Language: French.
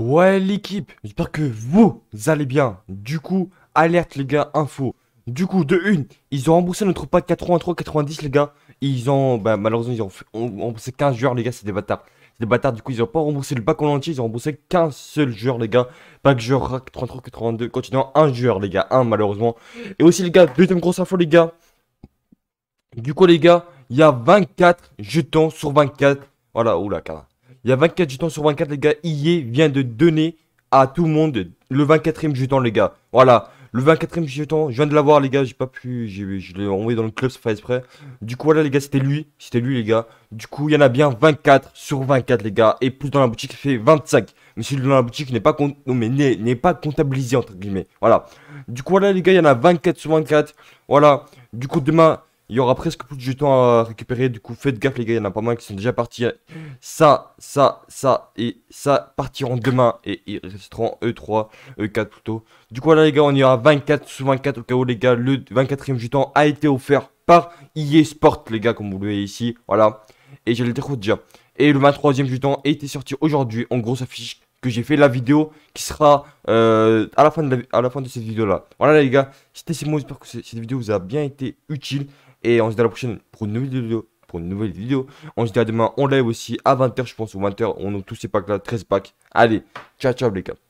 Ouais l'équipe, j'espère que vous allez bien. Du coup, alerte les gars, info. Du coup, de une, ils ont remboursé notre pack 83-90 les gars. Ils ont, bah, malheureusement, ils ont, remboursé 15 joueurs les gars, c'est des bâtards. C'est des bâtards, du coup, ils ont pas remboursé le pack en entier, ils ont remboursé qu'un seul joueur les gars. Pack joueur 83-82, continuant un joueur les gars, un malheureusement. Et aussi les gars, deuxième grosse info les gars. Du coup les gars, il y a 24 jetons sur 24. Voilà, oula, carrément. Il y a 24 jetons sur 24, les gars. IE vient de donner à tout le monde le 24ème jeton, les gars. Voilà. Le 24ème jeton, je viens de l'avoir, les gars. J'ai pas pu. Je l'ai envoyé dans le club, ça fait exprès. Du coup, voilà, les gars, c'était lui. C'était lui, les gars. Du coup, il y en a bien 24 sur 24, les gars. Et plus dans la boutique, il fait 25. Mais celui dans la boutique n'est pas, n'est pas comptabilisé, entre guillemets. Voilà. Du coup, voilà, les gars, il y en a 24 sur 24. Voilà. Du coup, demain, il y aura presque plus de temps à récupérer. Du coup, faites gaffe, les gars. Il y en a pas moins qui sont déjà partis. Ça, ça, ça et ça partiront demain. Et ils resteront E3, E4 plutôt. Du coup, là les gars, on y aura 24 sous 24 au cas où, les gars. Le 24 e jutant a été offert par IE Sport, les gars, comme vous le voyez ici. Voilà. Et je le déjà. Et le 23ème a été sorti aujourd'hui. En gros, ça fiche que j'ai fait la vidéo qui sera euh, à, la fin de à la fin de cette vidéo là. Voilà les gars, c'était Simon, j'espère que cette vidéo vous a bien été utile. Et on se dit à la prochaine pour une nouvelle vidéo. Pour une nouvelle vidéo. On se dit à demain en live aussi à 20h, je pense, au 20h. On a tous ces packs là, 13 packs. Allez, ciao, ciao les gars.